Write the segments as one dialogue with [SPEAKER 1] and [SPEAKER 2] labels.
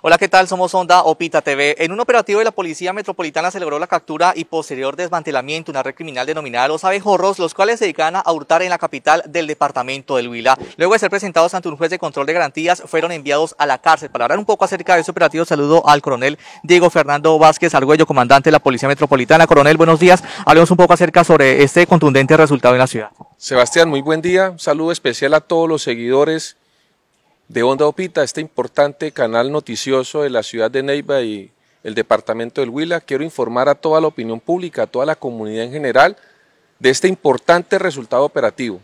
[SPEAKER 1] Hola, ¿qué tal? Somos Onda Opita TV. En un operativo de la Policía Metropolitana celebró la captura y posterior desmantelamiento de una red criminal denominada Los Abejorros, los cuales se dedican a hurtar en la capital del departamento del Huila. Luego de ser presentados ante un juez de control de garantías, fueron enviados a la cárcel. Para hablar un poco acerca de este operativo, saludo al coronel Diego Fernando Vázquez Argüello, comandante de la Policía Metropolitana. Coronel, buenos días. Hablemos un poco acerca sobre este contundente resultado en la ciudad.
[SPEAKER 2] Sebastián, muy buen día. saludo especial a todos los seguidores de Onda Opita, este importante canal noticioso de la ciudad de Neiva y el departamento del Huila, quiero informar a toda la opinión pública, a toda la comunidad en general, de este importante resultado operativo.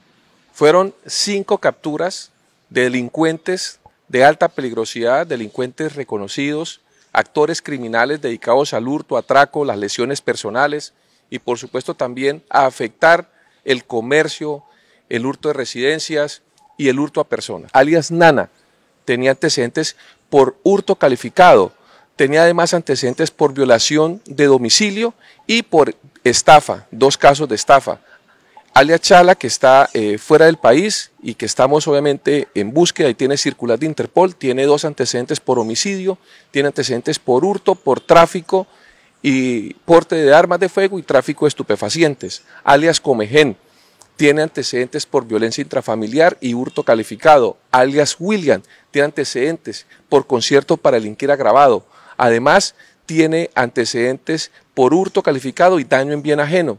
[SPEAKER 2] Fueron cinco capturas de delincuentes de alta peligrosidad, delincuentes reconocidos, actores criminales dedicados al hurto, atraco, las lesiones personales y por supuesto también a afectar el comercio, el hurto de residencias y el hurto a personas, alias Nana, tenía antecedentes por hurto calificado, tenía además antecedentes por violación de domicilio y por estafa, dos casos de estafa. alias Chala, que está eh, fuera del país y que estamos obviamente en búsqueda y tiene circular de Interpol, tiene dos antecedentes por homicidio, tiene antecedentes por hurto, por tráfico y porte de armas de fuego y tráfico de estupefacientes. Alias Comején, tiene antecedentes por violencia intrafamiliar y hurto calificado. Alias William tiene antecedentes por concierto para el delinquir agravado. Además, tiene antecedentes por hurto calificado y daño en bien ajeno.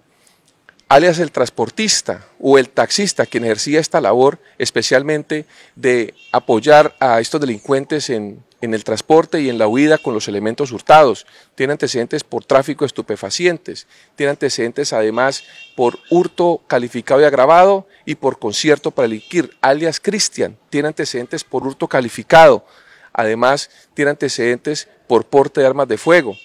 [SPEAKER 2] Alias el transportista o el taxista, quien ejercía esta labor especialmente de apoyar a estos delincuentes en en el transporte y en la huida con los elementos hurtados. Tiene antecedentes por tráfico de estupefacientes. Tiene antecedentes además por hurto calificado y agravado y por concierto para liquir, alias Cristian. Tiene antecedentes por hurto calificado. Además, tiene antecedentes por porte de armas de fuego.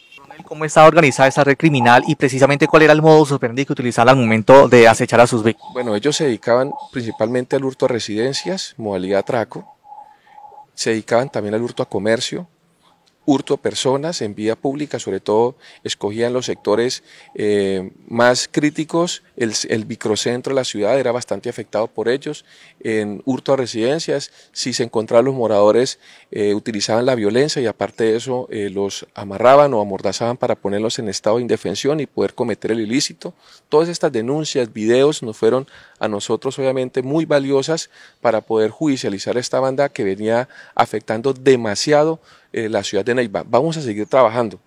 [SPEAKER 1] ¿Cómo estaba organizada esta red criminal y precisamente cuál era el modo operandi que utilizaban al momento de acechar a sus víctimas?
[SPEAKER 2] Bueno, ellos se dedicaban principalmente al hurto a residencias, modalidad atraco, se dedicaban también al hurto a comercio, hurto a personas en vía pública, sobre todo escogían los sectores eh, más críticos, el, microcentro de la ciudad era bastante afectado por ellos, en hurto a residencias, si se encontraban los moradores eh, utilizaban la violencia y aparte de eso eh, los amarraban o amordazaban para ponerlos en estado de indefensión y poder cometer el ilícito. Todas estas denuncias, videos nos fueron a nosotros obviamente muy valiosas para poder judicializar esta banda que venía afectando demasiado eh, la ciudad de Neiva. Vamos a seguir trabajando.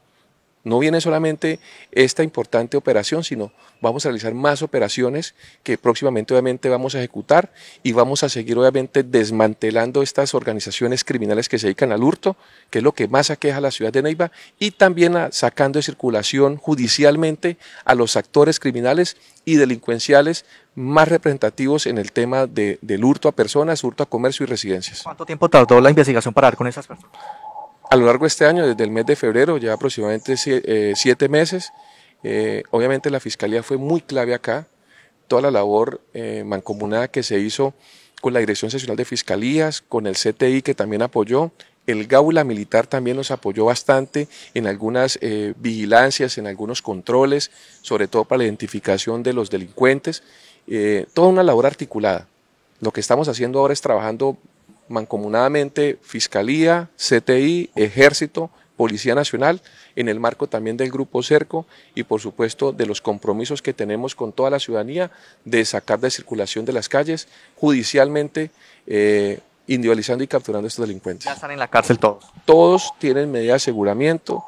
[SPEAKER 2] No viene solamente esta importante operación, sino vamos a realizar más operaciones que próximamente obviamente vamos a ejecutar y vamos a seguir obviamente desmantelando estas organizaciones criminales que se dedican al hurto, que es lo que más aqueja a la ciudad de Neiva, y también sacando de circulación judicialmente a los actores criminales y delincuenciales más representativos en el tema de, del hurto a personas, hurto a comercio y residencias. ¿Cuánto
[SPEAKER 1] tiempo tardó la investigación para dar con esas personas?
[SPEAKER 2] A lo largo de este año, desde el mes de febrero, ya aproximadamente eh, siete meses, eh, obviamente la Fiscalía fue muy clave acá, toda la labor eh, mancomunada que se hizo con la Dirección Seccional de Fiscalías, con el CTI que también apoyó, el gáula militar también nos apoyó bastante en algunas vigilancias, en algunos controles, sobre todo para la identificación de los delincuentes. toda una labor articulada. Lo que estamos haciendo ahora es trabajando mancomunadamente Fiscalía, CTI, Ejército, Policía Nacional, en el marco también del Grupo Cerco y por supuesto de los compromisos que tenemos con toda la ciudadanía de sacar de circulación de las calles judicialmente. Eh, individualizando y capturando a estos delincuentes. Ya están en la cárcel todos. Todos tienen medida de aseguramiento,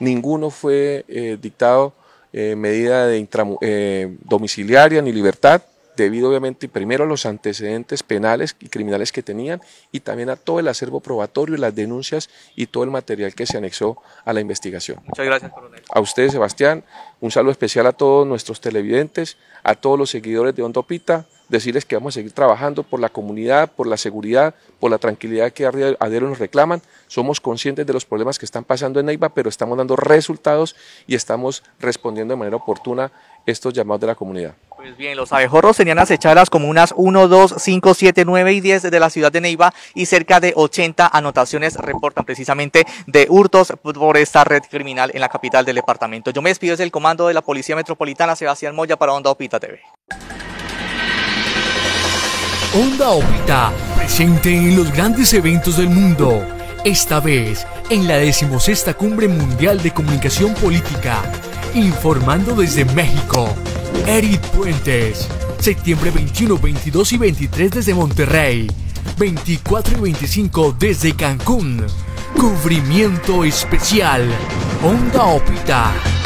[SPEAKER 2] ninguno fue eh, dictado eh, medida de domiciliaria ni libertad debido obviamente primero a los antecedentes penales y criminales que tenían y también a todo el acervo probatorio, las denuncias y todo el material que se anexó a la investigación.
[SPEAKER 1] Muchas gracias, coronel.
[SPEAKER 2] A usted, Sebastián, un saludo especial a todos nuestros televidentes, a todos los seguidores de Hondo Pita, decirles que vamos a seguir trabajando por la comunidad, por la seguridad, por la tranquilidad que a nos reclaman. Somos conscientes de los problemas que están pasando en Neiva, pero estamos dando resultados y estamos respondiendo de manera oportuna estos llamados de la comunidad.
[SPEAKER 1] Pues bien, los abejorros tenían acechadas como unas 1, 2, 5, 7, 9 y 10 de la ciudad de Neiva y cerca de 80 anotaciones reportan precisamente de hurtos por esta red criminal en la capital del departamento. Yo me despido desde el comando de la Policía Metropolitana, Sebastián Moya, para Onda Opita TV. Onda Opita, presente en los grandes eventos del mundo. Esta vez, en la decimosexta Cumbre Mundial de Comunicación Política, informando desde México. Eric Puentes. Septiembre 21, 22 y 23 desde Monterrey. 24 y 25 desde Cancún. Cubrimiento especial. Onda Opita.